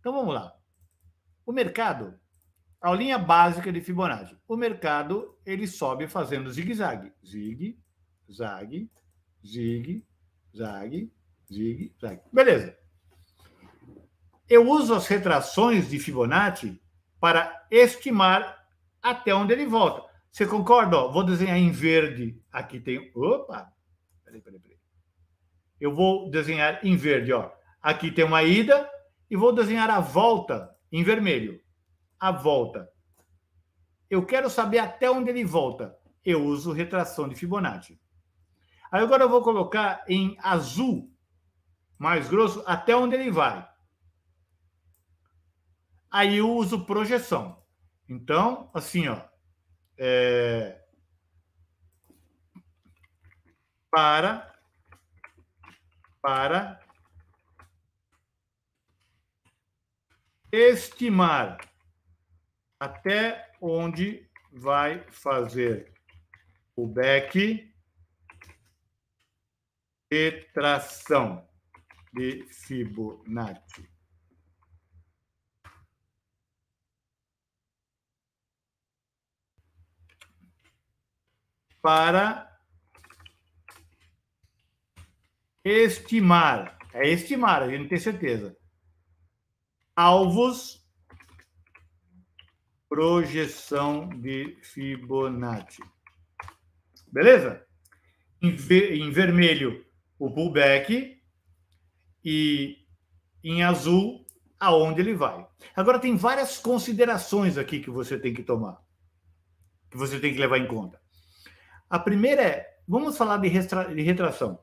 Então vamos lá. O mercado, a linha básica de Fibonacci. O mercado, ele sobe fazendo zigue-zague. Zigue, zague, zigue, zague, zigue, zague. Beleza. Eu uso as retrações de Fibonacci para estimar até onde ele volta. Você concorda? vou desenhar em verde. Aqui tem. Opa! Peraí, peraí, peraí. Eu vou desenhar em verde. Ó. Aqui tem uma ida, e vou desenhar a volta em vermelho. A volta. Eu quero saber até onde ele volta. Eu uso retração de Fibonacci. Aí agora eu vou colocar em azul, mais grosso, até onde ele vai. Aí eu uso projeção. Então, assim, ó. É... Para. Para estimar até onde vai fazer o back e tração de Fibonacci. Para estimar, é estimar, a gente não tem certeza alvos, projeção de Fibonacci. Beleza? Em, ver, em vermelho, o pullback e em azul, aonde ele vai. Agora, tem várias considerações aqui que você tem que tomar, que você tem que levar em conta. A primeira é, vamos falar de, retração.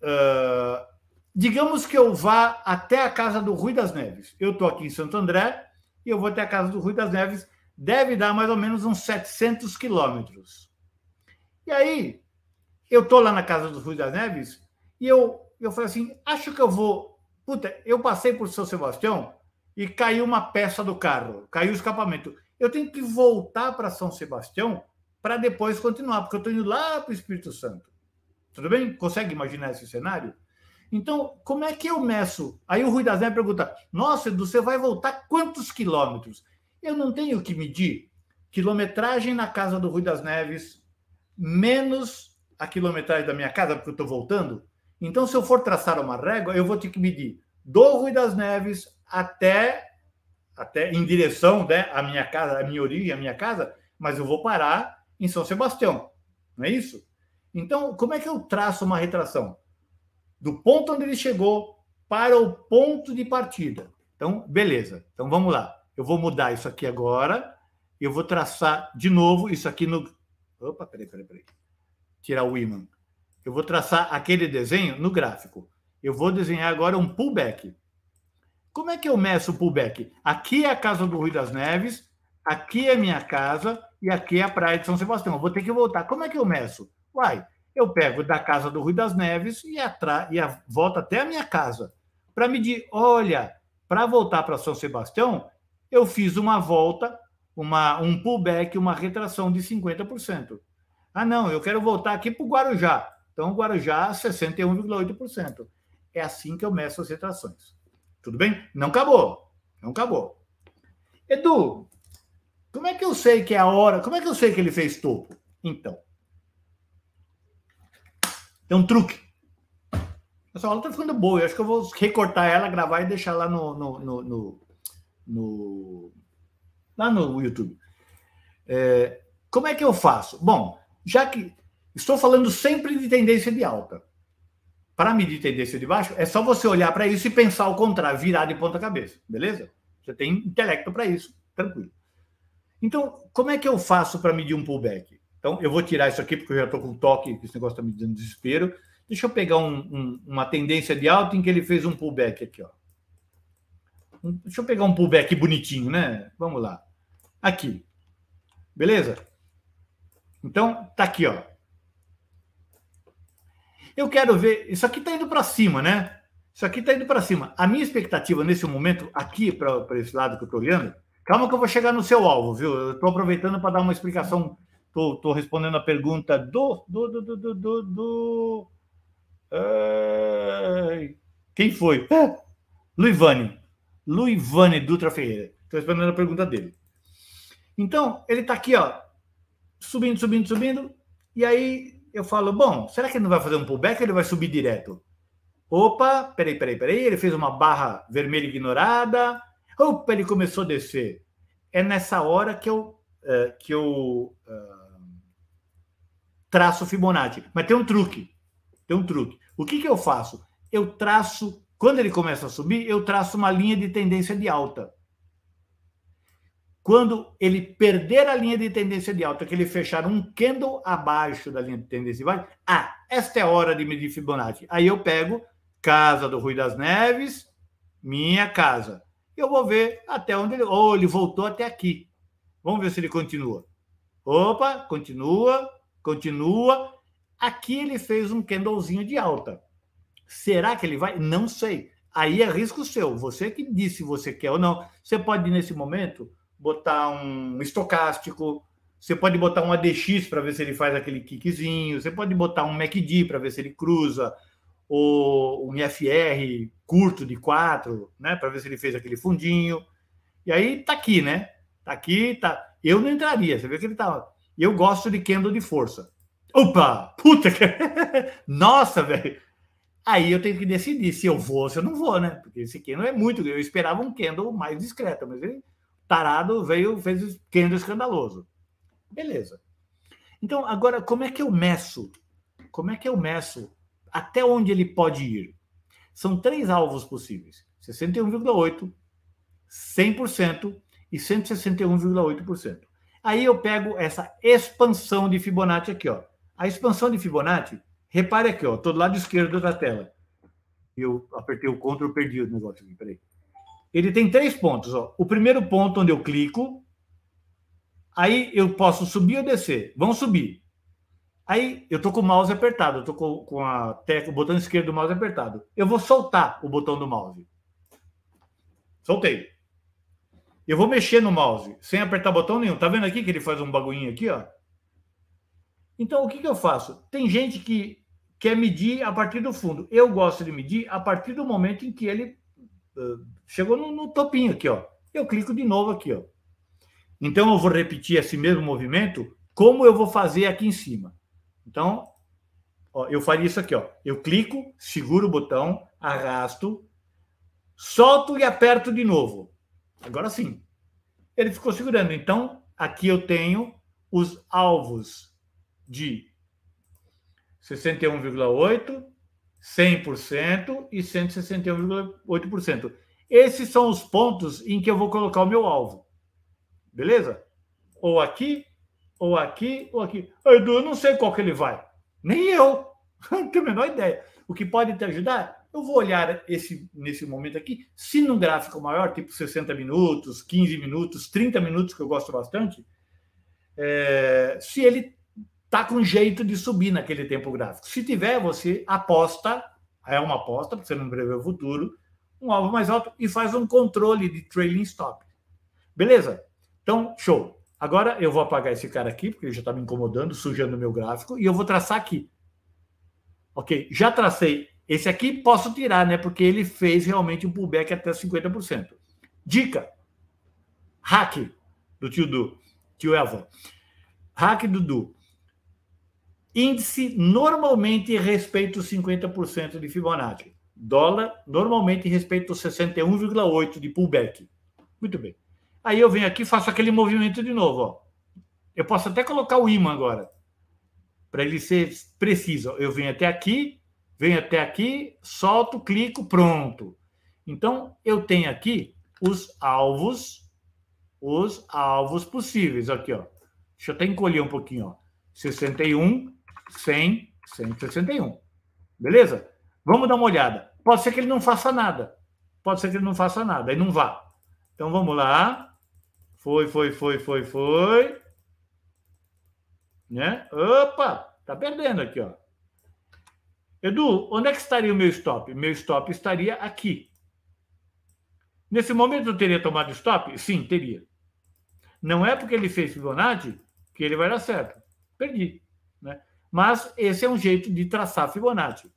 Uh, Digamos que eu vá até a casa do Rui das Neves. Eu estou aqui em Santo André e eu vou até a casa do Rui das Neves. Deve dar mais ou menos uns 700 quilômetros. E aí, eu estou lá na casa do Rui das Neves e eu, eu falei assim: acho que eu vou. Puta, eu passei por São Sebastião e caiu uma peça do carro, caiu o escapamento. Eu tenho que voltar para São Sebastião para depois continuar, porque eu estou indo lá para o Espírito Santo. Tudo bem? Consegue imaginar esse cenário? Então, como é que eu meço? Aí o Rui da Neves pergunta: Nossa, Edu, você vai voltar quantos quilômetros? Eu não tenho que medir. Quilometragem na casa do Rui das Neves, menos a quilometragem da minha casa, porque eu estou voltando. Então, se eu for traçar uma régua, eu vou ter que medir do Rui das Neves até, até em direção né, à minha casa, à minha origem, à minha casa, mas eu vou parar em São Sebastião. Não é isso? Então, como é que eu traço uma retração? do ponto onde ele chegou para o ponto de partida. Então, beleza. Então, vamos lá. Eu vou mudar isso aqui agora. Eu vou traçar de novo isso aqui no. Opa, peraí, peraí, peraí. Tirar o imã. Eu vou traçar aquele desenho no gráfico. Eu vou desenhar agora um pullback. Como é que eu meço o pullback? Aqui é a casa do Rui das Neves, aqui é minha casa e aqui é a praia de São Sebastião. Eu vou ter que voltar. Como é que eu meço? Uai, eu pego da casa do Rui das Neves e, atra... e a... volto até a minha casa para medir. Olha, para voltar para São Sebastião, eu fiz uma volta, uma, um pullback, uma retração de 50%. Ah, não, eu quero voltar aqui para então, o Guarujá. Então, Guarujá, 61,8%. É assim que eu meço as retrações. Tudo bem? Não acabou. Não acabou. Edu, como é que eu sei que é a hora? Como é que eu sei que ele fez topo? Então, é um truque. Essa aula tá ficando boa. Eu acho que eu vou recortar ela, gravar e deixar lá no. no, no, no, no lá no YouTube. É, como é que eu faço? Bom, já que estou falando sempre de tendência de alta. Para medir tendência de baixo, é só você olhar para isso e pensar ao contrário, virar de ponta cabeça, beleza? Você tem intelecto para isso, tranquilo. Então, como é que eu faço para medir um pullback? Então, eu vou tirar isso aqui, porque eu já estou com um toque, que esse negócio está me dando desespero. Deixa eu pegar um, um, uma tendência de alta em que ele fez um pullback aqui, ó. Um, deixa eu pegar um pullback bonitinho, né? Vamos lá. Aqui. Beleza? Então, tá aqui, ó. Eu quero ver. Isso aqui está indo para cima, né? Isso aqui está indo para cima. A minha expectativa nesse momento, aqui, para esse lado que eu estou olhando, calma que eu vou chegar no seu alvo, viu? Eu estou aproveitando para dar uma explicação Estou respondendo a pergunta do. do, do, do, do, do, do quem foi? É, Luivane Dutra Ferreira. Estou respondendo a pergunta dele. Então, ele está aqui, ó, subindo, subindo, subindo. E aí eu falo: bom, será que ele não vai fazer um pullback ou ele vai subir direto? Opa, peraí, peraí, peraí. Ele fez uma barra vermelha ignorada. Opa, ele começou a descer. É nessa hora que eu, é, que eu é, traço Fibonacci. Mas tem um truque. Tem um truque. O que, que eu faço? Eu traço, quando ele começa a subir, eu traço uma linha de tendência de alta. Quando ele perder a linha de tendência de alta, que ele fechar um candle abaixo da linha de tendência de baixo, ah, esta é a hora de medir Fibonacci. Aí eu pego casa do Rui das Neves, minha casa. Eu vou ver até onde ele. oh, ele voltou até aqui. Vamos ver se ele continua. Opa, continua continua. Aqui ele fez um candlezinho de alta. Será que ele vai? Não sei. Aí é risco seu. Você que diz se você quer ou não. Você pode, nesse momento, botar um estocástico, você pode botar um ADX para ver se ele faz aquele kickzinho, você pode botar um MACD para ver se ele cruza, ou um FR curto de 4, né, para ver se ele fez aquele fundinho. E aí tá aqui, né? Tá aqui, tá. Eu não entraria, você vê que ele tá eu gosto de Kendo de força. Opa! Puta que... Nossa, velho! Aí eu tenho que decidir se eu vou ou se eu não vou, né? Porque esse Kendo é muito. Eu esperava um Kendo mais discreto, mas ele, tarado, veio, fez Kendo escandaloso. Beleza. Então, agora, como é que eu meço? Como é que eu meço até onde ele pode ir? São três alvos possíveis: 61,8%, 100% e 161,8%. Aí eu pego essa expansão de Fibonacci aqui, ó. A expansão de Fibonacci, repare aqui, ó, Todo lado esquerdo da tela. Eu apertei o Ctrl, perdi o negócio aqui, peraí. Ele tem três pontos, ó. O primeiro ponto onde eu clico, aí eu posso subir ou descer. Vamos subir. Aí eu tô com o mouse apertado, eu tô com, com a tecla, o botão esquerdo do mouse apertado. Eu vou soltar o botão do mouse. Soltei. Eu vou mexer no mouse sem apertar botão nenhum. Tá vendo aqui que ele faz um bagulhinho aqui, ó? Então, o que, que eu faço? Tem gente que quer medir a partir do fundo. Eu gosto de medir a partir do momento em que ele uh, chegou no, no topinho aqui, ó. Eu clico de novo aqui, ó. Então, eu vou repetir esse mesmo movimento, como eu vou fazer aqui em cima. Então, ó, eu faria isso aqui, ó. Eu clico, seguro o botão, arrasto, solto e aperto de novo. Agora sim. Ele ficou segurando. Então, aqui eu tenho os alvos de 61,8%, 100% e 161,8%. Esses são os pontos em que eu vou colocar o meu alvo. Beleza? Ou aqui, ou aqui, ou aqui. Edu, eu não sei qual que ele vai. Nem eu. Não tenho a menor ideia. O que pode te ajudar eu vou olhar esse nesse momento aqui, se num gráfico maior, tipo 60 minutos, 15 minutos, 30 minutos, que eu gosto bastante, é, se ele tá com jeito de subir naquele tempo gráfico. Se tiver, você aposta, é uma aposta, porque você não prevê o futuro, um alvo mais alto e faz um controle de trailing stop. Beleza? Então, show. Agora eu vou apagar esse cara aqui, porque ele já está me incomodando, sujando o meu gráfico, e eu vou traçar aqui. Ok, já tracei esse aqui posso tirar, né? Porque ele fez realmente um pullback até 50%. Dica: hack do tio Du, tio Elvon. Hack do Du. Índice normalmente respeita os 50% de Fibonacci. Dólar normalmente respeita os 61,8% de pullback. Muito bem. Aí eu venho aqui faço aquele movimento de novo. Ó. Eu posso até colocar o imã agora, para ele ser preciso. Eu venho até aqui, Venho até aqui, solto, clico, pronto. Então, eu tenho aqui os alvos, os alvos possíveis. Aqui, ó. Deixa eu até encolher um pouquinho, ó. 61, 100, 161. Beleza? Vamos dar uma olhada. Pode ser que ele não faça nada. Pode ser que ele não faça nada e não vá. Então vamos lá. Foi, foi, foi, foi, foi. Né? Opa! Tá perdendo aqui, ó. Edu, onde é que estaria o meu stop? Meu stop estaria aqui. Nesse momento eu teria tomado stop? Sim, teria. Não é porque ele fez Fibonacci que ele vai dar certo. Perdi. Né? Mas esse é um jeito de traçar Fibonacci.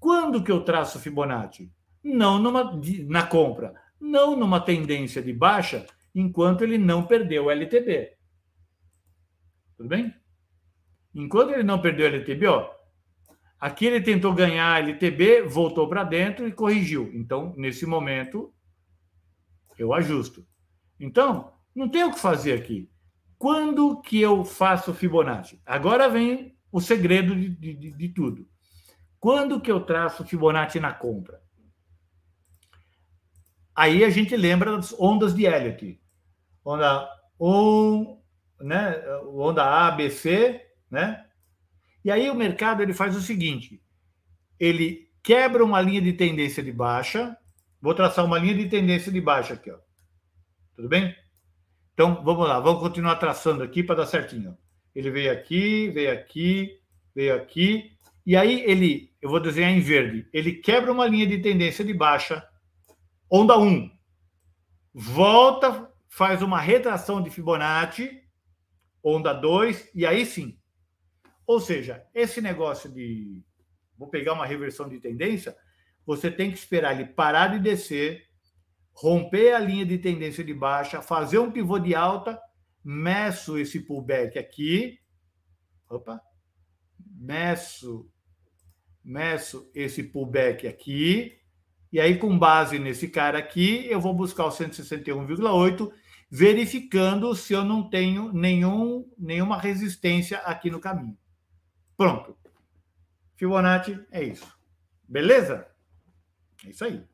Quando que eu traço Fibonacci? Não numa, na compra, não numa tendência de baixa, enquanto ele não perdeu o LTB. Tudo bem? Enquanto ele não perdeu o LTB, ó, Aqui ele tentou ganhar a LTB, voltou para dentro e corrigiu. Então, nesse momento, eu ajusto. Então, não tem o que fazer aqui. Quando que eu faço Fibonacci? Agora vem o segredo de, de, de tudo. Quando que eu traço Fibonacci na compra? Aí a gente lembra das ondas de Elliott. Onda 1, né? onda A, B, C, né? E aí o mercado ele faz o seguinte: ele quebra uma linha de tendência de baixa. Vou traçar uma linha de tendência de baixa aqui, ó. Tudo bem? Então vamos lá, vamos continuar traçando aqui para dar certinho. Ele veio aqui, veio aqui, veio aqui, e aí ele, eu vou desenhar em verde, ele quebra uma linha de tendência de baixa, onda 1. Volta, faz uma retração de Fibonacci, onda 2, e aí sim, ou seja, esse negócio de vou pegar uma reversão de tendência, você tem que esperar ele parar de descer, romper a linha de tendência de baixa, fazer um pivô de alta, meço esse pullback aqui. Opa. Meço meço esse pullback aqui, e aí com base nesse cara aqui, eu vou buscar o 161,8, verificando se eu não tenho nenhum, nenhuma resistência aqui no caminho. Pronto. Fibonacci é isso. Beleza? É isso aí.